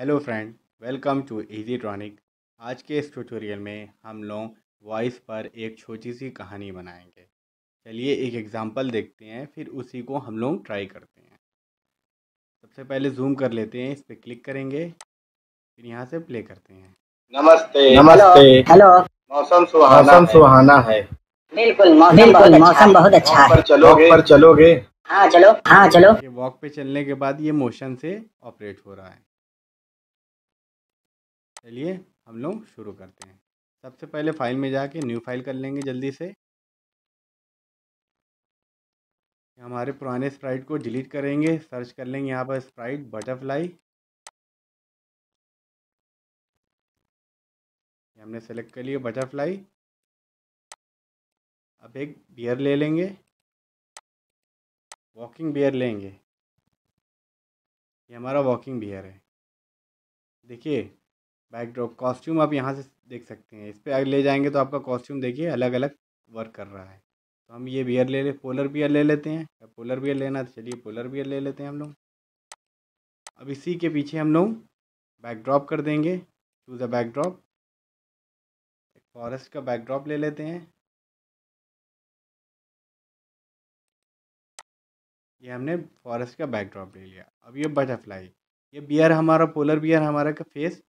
hello friend welcome to Easytronic आज के इस ट्यूटोरियल में हम लोग वॉइस पर एक छोटी सी कहानी बनाएंगे चलिए एक एग्ज़ाम्पल देखते हैं फिर उसी को हम लोग ट्राई करते हैं सबसे पहले जूम कर लेते हैं इस पर क्लिक करेंगे फिर यहाँ से प्ले करते हैं नमस्ते नमस्ते हेलो मौसम सुहाना मौसम सुहाना है बिल्कुल बिल्कुल मौसम बहुत अच्छा है अच्छा चलोगे पर चलोगे हाँ चलो हाँ चलो वॉक पे चलने के बाद ये मोशन से ऑपरेट हो रहा है चलिए हम लोग शुरू करते हैं सबसे पहले फाइल में जाके न्यू फाइल कर लेंगे जल्दी से हमारे पुराने स्प्राइट को डिलीट करेंगे सर्च कर लेंगे यहाँ पर स्प्राइट बटरफ्लाई हमने सेलेक्ट कर लिया बटरफ्लाई अब एक बियर ले लेंगे वॉकिंग बियर लेंगे ये हमारा वॉकिंग बियर है देखिए बैकड्रॉप कॉस्ट्यूम आप यहाँ से देख सकते हैं इस पर ले जाएंगे तो आपका कॉस्ट्यूम देखिए अलग अलग वर्क कर रहा है तो हम ये बियर ले ले पोलर बियर ले लेते हैं या पोलर बियर लेना तो चलिए पोलर बियर ले लेते हैं हम लोग अब इसी के पीछे हम लोग बैकड्रॉप कर देंगे चूज़ अ बैकड्रॉप फॉरेस्ट का बैकड्रॉप ले लेते हैं ये हमने फॉरेस्ट का बैकड्रॉप ले लिया अब ये बटरफ्लाई ये बियर हमारा पोलर बियर हमारा का फेस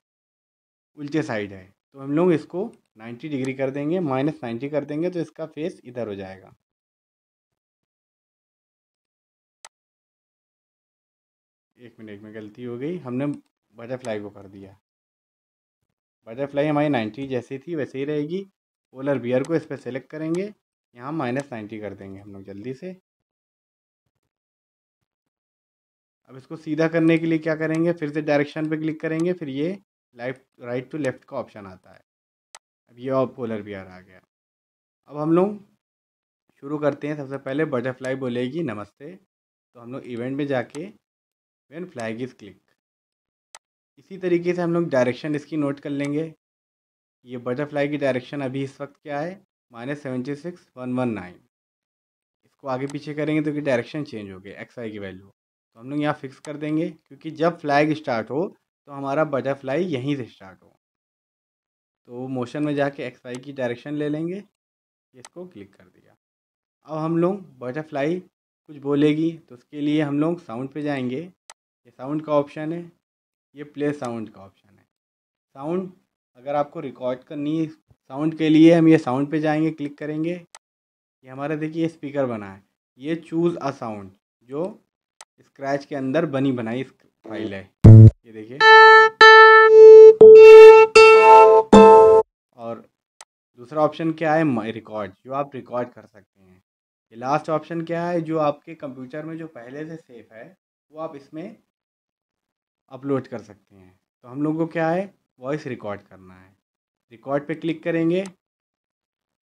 उल्टे साइड है तो हम लोग इसको 90 डिग्री कर देंगे माइनस नाइन्टी कर देंगे तो इसका फेस इधर हो जाएगा एक मिनट में गलती हो गई हमने बटरफ्लाई को कर दिया बटरफ्लाई हमारी नाइन्टी जैसी थी वैसे ही रहेगी पोलर बियर को इस पर सेलेक्ट करेंगे यहाँ माइनस नाइन्टी कर देंगे हम लोग जल्दी से अब इसको सीधा करने के लिए क्या करेंगे फिर से डायरेक्शन पे क्लिक करेंगे फिर ये लेफ्ट राइट टू लेफ़्ट का ऑप्शन आता है अब ये और पोलर बियर आ गया अब हम लोग शुरू करते हैं सबसे पहले बटरफ्लाई बोलेगी नमस्ते तो हम लोग इवेंट में जाके वेन फ्लैग इज़ क्लिक इसी तरीके से हम लोग डायरेक्शन इसकी नोट कर लेंगे ये बटरफ्लाई की डायरेक्शन अभी इस वक्त क्या है minus seventy six one one nine इसको आगे पीछे करेंगे तो कि डायरेक्शन चेंज हो गया एक्स आई की वैल्यू तो हम लोग यहाँ फिक्स कर देंगे क्योंकि जब फ्लैग स्टार्ट हो तो हमारा बटरफ्लाई यहीं से स्टार्ट होगा तो मोशन में जाके एक्स वाई की डायरेक्शन ले लेंगे इसको क्लिक कर दिया अब हम लोग बटरफ्लाई कुछ बोलेगी तो उसके लिए हम लोग साउंड पे जाएंगे ये साउंड का ऑप्शन है ये प्ले साउंड का ऑप्शन है साउंड अगर आपको रिकॉर्ड करनी है साउंड के लिए हम ये साउंड पे जाएंगे क्लिक करेंगे ये हमारा देखिए स्पीकर बना है ये चूज़ अ साउंड जो स्क्रैच के अंदर बनी बनाई फाइल है देखिए और दूसरा ऑप्शन क्या है माई रिकॉर्ड जो आप रिकॉर्ड कर सकते हैं ये लास्ट ऑप्शन क्या है जो आपके कंप्यूटर में जो पहले से सेफ है वो आप इसमें अपलोड कर सकते हैं तो हम लोगों को क्या है वॉइस रिकॉर्ड करना है रिकॉर्ड पे क्लिक करेंगे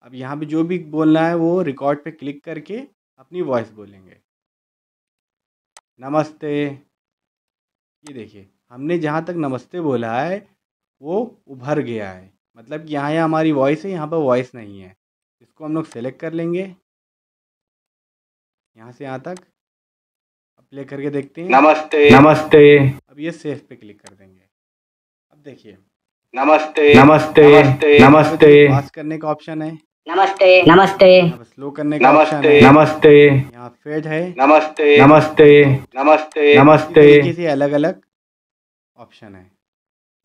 अब यहाँ पे जो भी बोलना है वो रिकॉर्ड पे क्लिक करके अपनी वॉइस बोलेंगे नमस्ते ये देखिए हमने जहाँ तक नमस्ते बोला है वो उभर गया है मतलब कि यहाँ यहाँ हमारी वॉइस है यहाँ पर वॉइस नहीं है इसको हम लोग सेलेक्ट कर लेंगे यहाँ से यहाँ तक प्ले करके देखते हैं नमस्ते नमस्ते अब ये सेफ पे क्लिक कर देंगे अब देखिए नमस्ते नमस्ते नमस्ते नमस्ते पास करने का ऑप्शन है नमस्ते नमस्ते स्लो करने का ऑप्शन है नमस्ते यहाँ फेड है नमस्ते नमस्ते नमस्ते नमस्ते किसी अलग अलग ऑप्शन है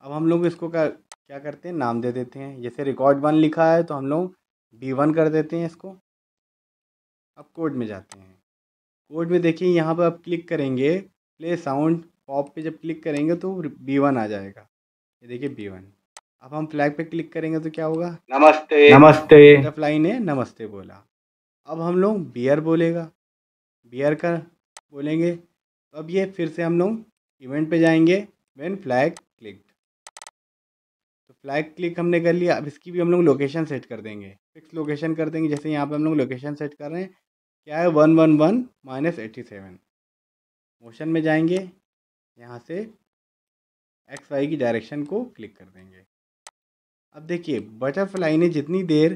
अब हम लोग इसको क्या क्या करते हैं नाम दे देते हैं जैसे रिकॉर्ड वन लिखा है तो हम लोग बी वन कर देते हैं इसको अब कोड में जाते हैं कोड में देखिए यहाँ पर आप क्लिक करेंगे प्ले साउंड पॉप पे जब क्लिक करेंगे तो बी वन आ जाएगा ये देखिए बी वन अब हम फ्लैग पे क्लिक करेंगे तो क्या होगा नमस्ते नमस्ते बटरफ्लाई ने नमस्ते बोला अब हम लोग बियर बोलेगा बियर का बोलेंगे तो अब ये फिर से हम लोग इवेंट पे जाएंगे वेन फ्लैग क्लिक तो फ्लैग क्लिक हमने कर लिया अब इसकी भी हम लोग लोकेशन सेट कर देंगे फिक्स लोकेशन कर देंगे जैसे यहाँ पे हम लोग लोकेशन सेट कर रहे हैं क्या है one one one minus eighty seven motion में जाएंगे यहाँ से एक्स वाई की डायरेक्शन को क्लिक कर देंगे अब देखिए बटरफ्लाई ने जितनी देर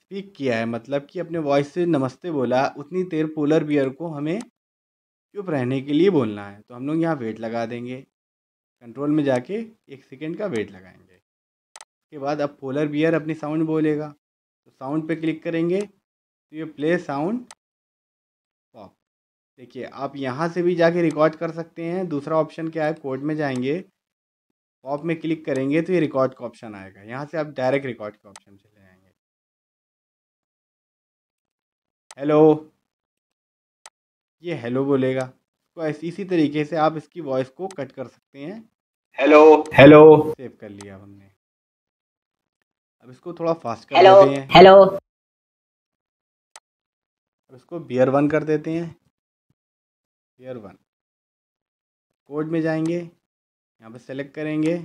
स्पीक किया है मतलब कि अपने वॉइस से नमस्ते बोला उतनी देर पोलर बियर को हमें चुप रहने के लिए बोलना है तो हम लोग यहाँ वेट लगा देंगे कंट्रोल में जाके एक सेकेंड का वेट लगाएंगे उसके बाद अब पोलर बियर अपनी साउंड बोलेगा तो साउंड पे क्लिक करेंगे तो ये प्ले साउंड पॉप देखिए आप यहाँ से भी जाके रिकॉर्ड कर सकते हैं दूसरा ऑप्शन क्या है कोड में जाएंगे पॉप में क्लिक करेंगे तो ये रिकॉर्ड का ऑप्शन आएगा यहाँ से आप डायरेक्ट रिकॉर्ड के ऑप्शन चले जाएंगे हेलो ये हेलो बोलेगा तो ऐसे इसी तरीके से आप इसकी वॉइस को कट कर सकते हैं हेलो हेलो सेव कर लिया हमने अब इसको थोड़ा फास्ट कर देते हैं हेलो इसको बियर वन कर देते हैं बियर वन कोड में जाएंगे यहाँ पर सेलेक्ट करेंगे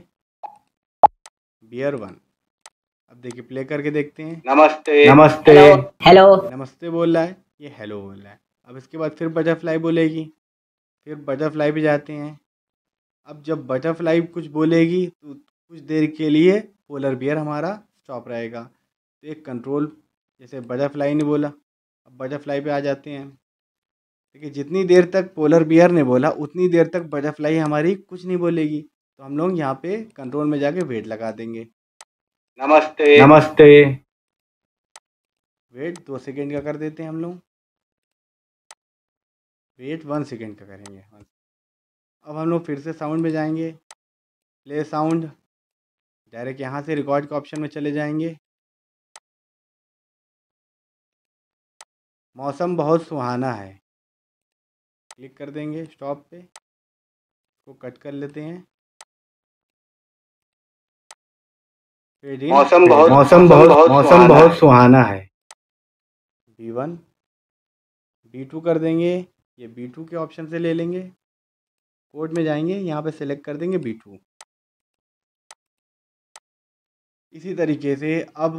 बियर वन अब देखिए प्ले करके देखते हैं नमस्ते नमस्ते हेलो नमस्ते बोल रहा है ये हेलो बोल रहा है अब इसके बाद फिर बटरफ्लाई बोलेगी फिर बटरफ्लाई पे जाते हैं अब जब बटरफ्लाई कुछ बोलेगी तो कुछ देर के लिए पोलर बियर हमारा स्टॉप रहेगा तो एक कंट्रोल जैसे बटरफ्लाई ने बोला अब बटरफ्लाई पे आ जाते हैं देखिए जितनी देर तक पोलर बियर ने बोला उतनी देर तक बटरफ्लाई हमारी कुछ नहीं बोलेगी तो हम लोग यहाँ पे कंट्रोल में जाके वेट लगा देंगे नमस्ते नमस्ते वेट दो सेकेंड का कर देते हैं हम लोग वेट वन सेकेंड का करेंगे अब हम लोग फिर से साउंड में जाएंगे प्ले साउंड डायरेक्ट यहाँ से रिकॉर्ड के ऑप्शन में चले जाएंगे मौसम बहुत सुहाना है क्लिक कर देंगे स्टॉप पे इसको कट कर लेते हैं मौसम बहुत मौसम बहुत मौसम बहुत सुहाना है बी वन बी टू कर देंगे ये बी टू के ऑप्शन से ले लेंगे कोड में जाएंगे यहाँ पे सेलेक्ट कर देंगे बी टू इसी तरीके से अब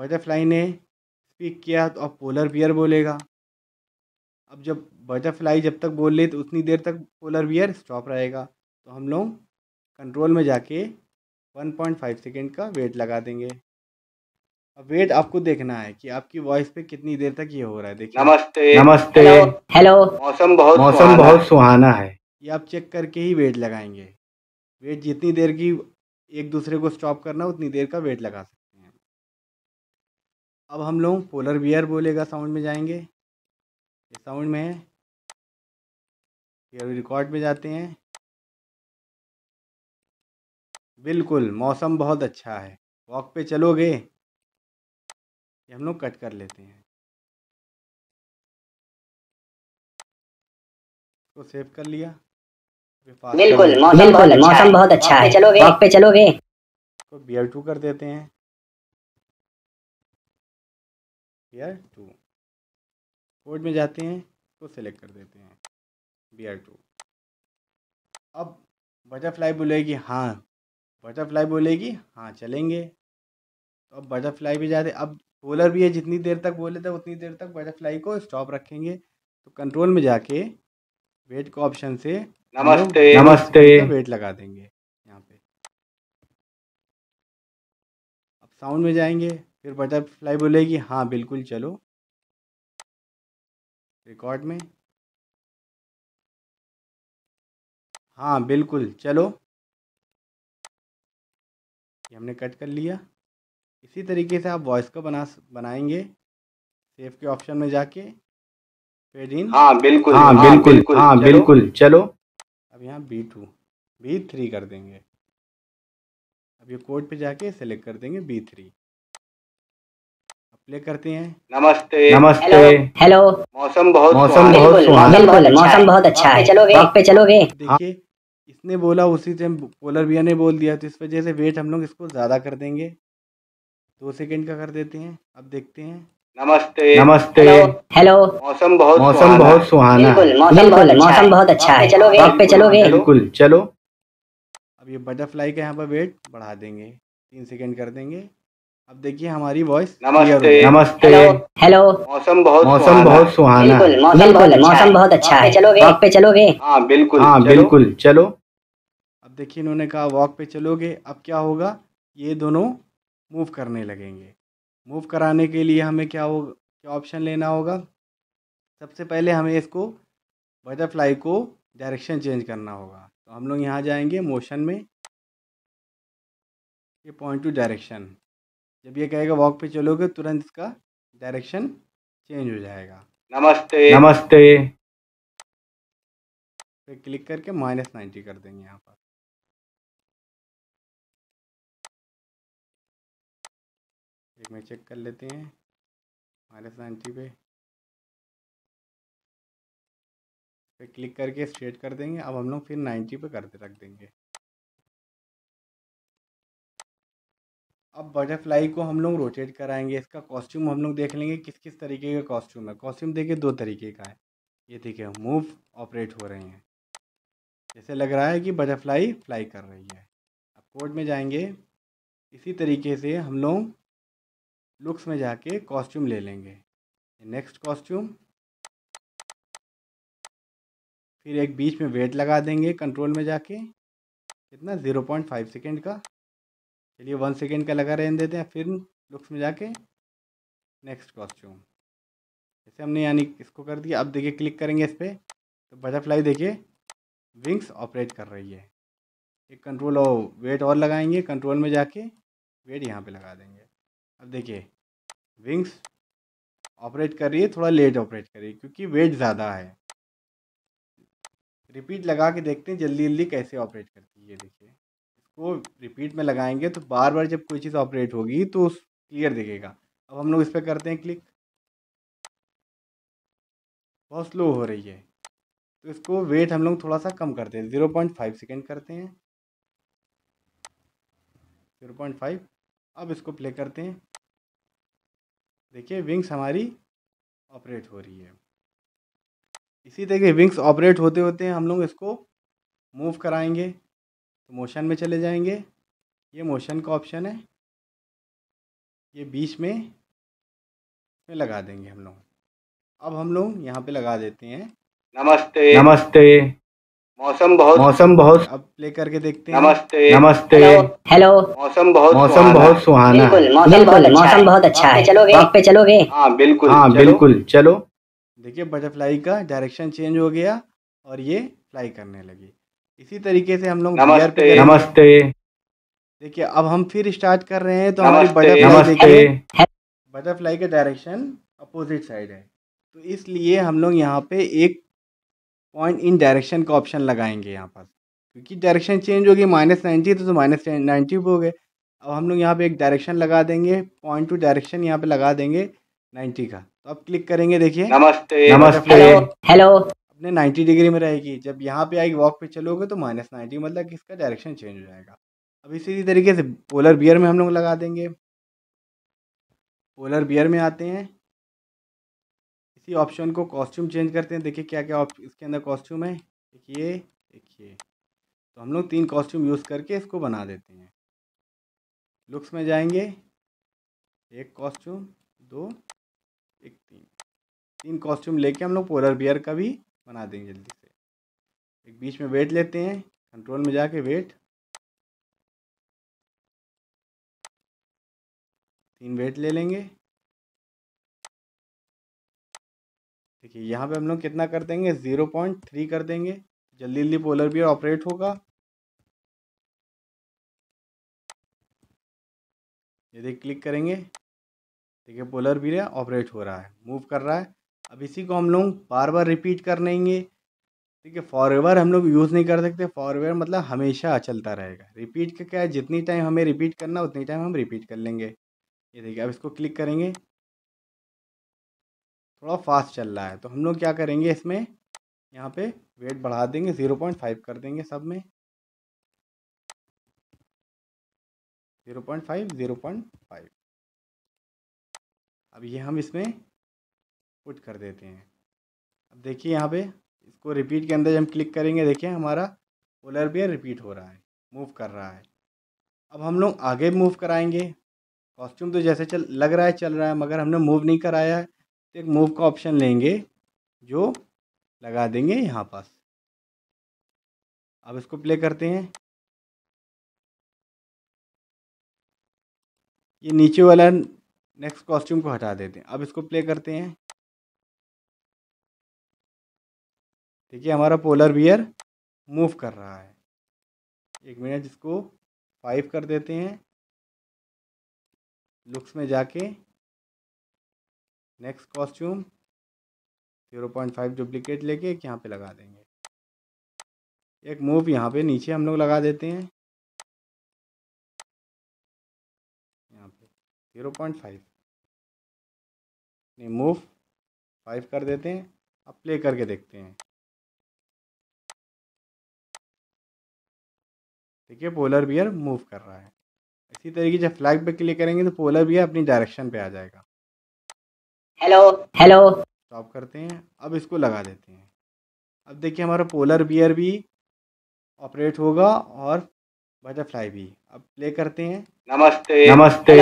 बटरफ्लाई ने स्पीक किया तो अब पोलर बियर बोलेगा अब जब बटरफ्लाई जब तक बोल ले तो उतनी देर तक पोलर बियर स्टॉप रहेगा तो हम लोग कंट्रोल में जाके 1.5 सेकेंड का वेट लगा देंगे अब वेट आपको देखना है कि आपकी वॉइस पे कितनी देर तक ये हो रहा है देखिए नमस्ते नमस्ते हेलो मौसम बहुत मौसम बहुत सुहाना है ये आप चेक करके ही वेट लगाएंगे वेट जितनी देर की एक दूसरे को स्टॉप करना उतनी देर का वेट लगा सकते हैं अब हम लोग पोलर बियर बोलेगा साउंड में जाएंगे ये साउंड में है रिकॉर्ड में जाते हैं बिल्कुल मौसम बहुत अच्छा है वॉक पे चलोगे ये हम लोग कट कर लेते हैं तो सेव कर लिया बिल्कुल मौसम बहुत अच्छा मौसम बहुत अच्छा है चलोगे पे चलोगे तो बियर टू कर देते हैं बियर टू कोड में जाते हैं तो सेलेक्ट कर देते हैं बियर टू अब बटरफ्लाई बोलेगी हाँ बटरफ्लाई बोलेगी हाँ चलेंगे तो अब बटरफ्लाई भी जाते अब बोलर भी है जितनी देर तक बोले थे उतनी देर तक बटरफ्लाई को स्टॉप रखेंगे तो कंट्रोल में जाके वेट का ऑप्शन से नमस्ते नमस्ते वेट लगा देंगे यहाँ पे अब साउंड में जाएंगे फिर बटरफ्लाई बोलेगी हाँ बिल्कुल चलो रिकॉर्ड में हाँ बिल्कुल चलो ये हमने कट कर लिया इसी तरीके से आप वॉइस का बना बनाएंगे सेव के ऑप्शन में जाके फेड इन हाँ बिल्कुल हाँ, हाँ बिल्कुल हाँ बिल्कुल चलो अब यहाँ बी टू बी थ्री कर देंगे अब ये कोड पे जाके सेलेक्ट कर देंगे बी थ्री प्ले करते हैं नमस्ते नमस्ते हेलो मौसम बहुत मौसम बहुत बिल्कुल मौसम बहुत अच्छा है चलो वक्त पे चलो चलोगे देखिए इसने बोला उसी टाइम पोलर बिया ने बोल दिया तो इस वजह से वेट हम लोग इसको ज़्यादा कर देंगे दो सेकंड का कर देते हैं अब देखते हैं नमस्ते नमस्ते हेलो मौसम बहुत मौसम बहुत सुहाना बिल्कुल मौसम अच्छा बहुत अच्छा है चलो वेट पे चलो वेट बिल्कुल चलो अब ये बटरफ्लाई का यहाँ पर वेट बढ़ा देंगे तीन सेकंड कर देंगे अब देखिए हमारी वॉइस नमस्ते नमस्ते हेलो मौसम बहुत मौसम बहुत सुहाना बिल्कुल मौसम बहुत अच्छा है अच्छा चलो वॉक पे चलोगे हाँ बिल्कुल हाँ बिल्कुल चलो अब देखिए इन्होंने कहा वॉक पे चलोगे अब क्या होगा ये दोनों मूव करने लगेंगे मूव कराने के लिए हमें क्या हो क्या ऑप्शन लेना होगा सबसे पहले हमें इसको बटरफ्लाई को डायरेक्शन चेंज करना होगा तो हम लोग यहाँ जाएंगे मोशन में ये पॉइंट टू डायरेक्शन जब ये कहेगा वॉक पे चलोगे तुरंत इसका डायरेक्शन चेंज हो जाएगा नमस्ते नमस्ते फिर क्लिक करके माइनस नाइन्टी कर देंगे यहाँ पर एक में चेक कर लेते हैं हमारे सांची पे पे क्लिक करके स्ट्रेट कर देंगे अब हम लोग फिर नाइन्टी पे करते रख देंगे अब बटरफ्लाई को हम लोग रोटेट कराएंगे इसका कॉस्ट्यूम हम लोग देख लेंगे किस किस तरीके का कॉस्ट्यूम है कॉस्ट्यूम देखिए दो तरीके का है ये देखिए मूव ऑपरेट हो रहे हैं जैसे लग रहा है कि बटरफ्लाई फ्लाई कर रही है अब कोर्ट में जाएंगे इसी तरीके से हम लोग लुक्स में जाके कॉस्ट्यूम ले लेंगे नेक्स्ट कॉस्ट्यूम फिर एक बीच में वेट लगा देंगे कंट्रोल में जाके कितना ज़ीरो पॉइंट फाइव सेकेंड का चलिए वन सेकेंड का लगा रहने देते हैं फिर लुक्स में जाके नेक्स्ट कॉस्ट्यूम जैसे हमने यानी इसको कर दिया अब देखिए क्लिक करेंगे इस पर तो बटरफ्लाई देखिए विंग्स ऑपरेट कर रही है एक कंट्रोल और वेट और लगाएंगे कंट्रोल में जाके वेट यहाँ पे लगा देंगे अब देखिए विंग्स ऑपरेट कर रही है थोड़ा लेट ऑपरेट कर रही है क्योंकि वेट ज़्यादा है रिपीट लगा के देखते हैं जल्दी जल्दी कैसे ऑपरेट करती है देखिए इसको रिपीट में लगाएंगे तो बार बार जब कोई चीज़ ऑपरेट होगी तो क्लियर दिखेगा अब हम लोग इस पर करते हैं क्लिक बहुत स्लो हो रही है तो इसको वेट हम लोग थोड़ा सा कम करते हैं ज़ीरो पॉइंट फाइव सेकेंड करते हैं ज़ीरो पॉइंट फाइव अब इसको प्ले करते हैं देखिए विंग्स हमारी ऑपरेट हो रही है इसी तरह विंग्स ऑपरेट होते होते हम लोग इसको मूव कराएंगे तो मोशन में चले जाएंगे ये मोशन का ऑप्शन है ये बीच में में लगा देंगे हम लोग अब हम लोग यहाँ पे लगा देते हैं नमस्ते नमस्ते मौसम बहुत मौसम बहुत अब प्ले करके देखते हैं नमस्ते नमस्ते हेलो मौसम बहुत मौसम बहुत सुहाना बिल्कुल मौसम बहुत अच्छा, अच्छा है चलोगे वक्त पे चलोगे हाँ बिल्कुल हाँ बिल्कुल चलो देखिए बटरफ्लाई का डायरेक्शन चेंज हो गया और ये फ्लाई करने लगी इसी तरीके से हम लोग नमस्ते नमस्ते देखिए अब हम फिर स्टार्ट कर रहे हैं तो हमारी बटरफ्लाई देखिए बटरफ्लाई का डायरेक्शन अपोजिट साइड है तो इसलिए हम लोग यहाँ पे एक पॉइंट इन डायरेक्शन का ऑप्शन लगाएंगे यहाँ पर क्योंकि डायरेक्शन चेंज होगी माइनस नाइन्टी तो माइनस नाइन्टी हो गए अब हम लोग यहाँ पे एक डायरेक्शन लगा देंगे पॉइंट टू डायरेक्शन यहाँ पे लगा देंगे नाइन्टी का तो अब क्लिक करेंगे देखिए नमस्ते नमस्ते हेलो अपने नाइन्टी डिग्री में रहेगी जब यहाँ पे आएगी वॉक पे चलोगे तो माइनस नाइन्टी मतलब कि इसका डायरेक्शन चेंज हो जाएगा अब इसी तरीके से पोलर बियर में हम लोग लगा देंगे पोलर बियर में आते हैं इसी ऑप्शन को कॉस्ट्यूम चेंज करते हैं देखिए क्या क्या इसके अंदर कॉस्ट्यूम है देखिए देखिए तो हम लोग तीन कॉस्ट्यूम यूज़ करके इसको बना देते हैं लुक्स में जाएंगे एक कॉस्ट्यूम दो एक तीन तीन कॉस्ट्यूम लेके हम लोग पोलर बियर का भी बना देंगे जल्दी से एक बीच में वेट लेते हैं कंट्रोल में जाके वेट तीन वेट ले लेंगे देखिए यहाँ पे हम लोग कितना कर देंगे ज़ीरो पॉइंट थ्री कर देंगे जल्दी जल्दी पोलर भी ऑपरेट होगा यदि क्लिक करेंगे देखिए पोलर भी ऑपरेट हो रहा है मूव कर रहा है अब इसी को हम लोग बार बार रिपीट कर लेंगे ठीक है फॉरएवर हम लोग यूज़ नहीं कर सकते फॉरवर मतलब हमेशा चलता रहेगा रिपीट का क्या है जितनी टाइम हमें रिपीट करना उतनी टाइम हम रिपीट कर लेंगे ये देखिए अब इसको क्लिक करेंगे थोड़ा फास्ट चल रहा है तो हम लोग क्या करेंगे इसमें यहाँ पे वेट बढ़ा देंगे ज़ीरो पॉइंट फाइव कर देंगे सब में zero point five zero point five अब ये हम इसमें पुट कर देते हैं अब देखिए यहाँ पे इसको रिपीट के अंदर जब हम क्लिक करेंगे देखिए हमारा पोलर बियर रिपीट हो रहा है मूव कर रहा है अब हम लोग आगे मूव कराएंगे कॉस्ट्यूम तो जैसे चल लग रहा है चल रहा है मगर हमने मूव नहीं कराया है तो एक मूव का ऑप्शन लेंगे जो लगा देंगे यहाँ पास अब इसको प्ले करते हैं ये नीचे वाला नेक्स्ट कॉस्ट्यूम को हटा देते हैं अब इसको प्ले करते हैं देखिए हमारा पोलर बियर मूव कर रहा है एक मिनट इसको फाइव कर देते हैं लुक्स में जाके next costume zero point five duplicate लेके एक यहाँ पे लगा देंगे एक मूव यहाँ पे नीचे हम लोग लगा देते हैं यहाँ पे ज़ीरो पॉइंट फाइव नहीं मूव फाइव कर देते हैं अब प्ले करके देखते हैं देखिए पोलर बियर मूव कर रहा है इसी तरीके जब फ्लैग पे क्लिक करेंगे तो पोलर बियर अपनी डायरेक्शन पे आ जाएगा हेलो हेलो स्टॉप करते हैं अब इसको लगा देते हैं अब देखिए हमारा पोलर बियर भी ऑपरेट होगा और बटरफ्लाई भी अब प्ले करते हैं नमस्ते नमस्ते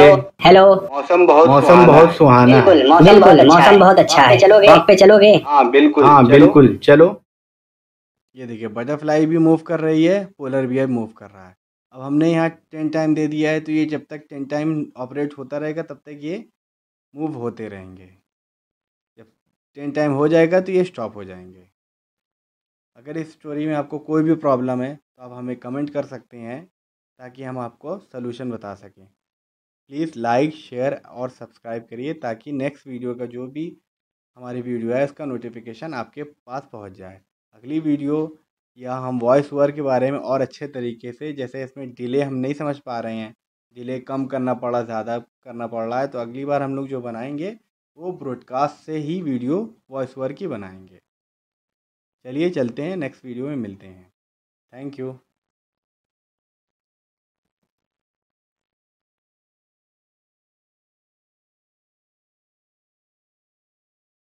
हेलो मौसम बहुत मौसम बहुत सुहाना बिल्कुल मौसम बहुत अच्छा, अच्छा है चलोगे पे चलोगे हाँ बिल्कुल हाँ बिल्कुल चलो ये देखिए बटरफ्लाई भी मूव कर रही है पोलर बियर मूव कर रहा है अब हमने यहाँ टेन टाइम दे दिया है तो ये जब तक टेन टाइम ऑपरेट होता रहेगा तब तक ये मूव होते रहेंगे टेन टाइम हो जाएगा तो ये स्टॉप हो जाएंगे अगर इस स्टोरी में आपको कोई भी प्रॉब्लम है तो आप हमें कमेंट कर सकते हैं ताकि हम आपको सोल्यूशन बता सकें प्लीज़ लाइक शेयर और सब्सक्राइब करिए ताकि नेक्स्ट वीडियो का जो भी हमारी वीडियो है इसका नोटिफिकेशन आपके पास पहुंच जाए अगली वीडियो या हम वॉइस ओवर के बारे में और अच्छे तरीके से जैसे इसमें डिले हम नहीं समझ पा रहे हैं डिले कम करना पड़ा ज़्यादा करना पड़ रहा है तो अगली बार हम लोग जो बनाएंगे वो ब्रॉडकास्ट से ही वीडियो वॉइस ओवर की बनाएंगे चलिए चलते हैं नेक्स्ट वीडियो में मिलते हैं थैंक यू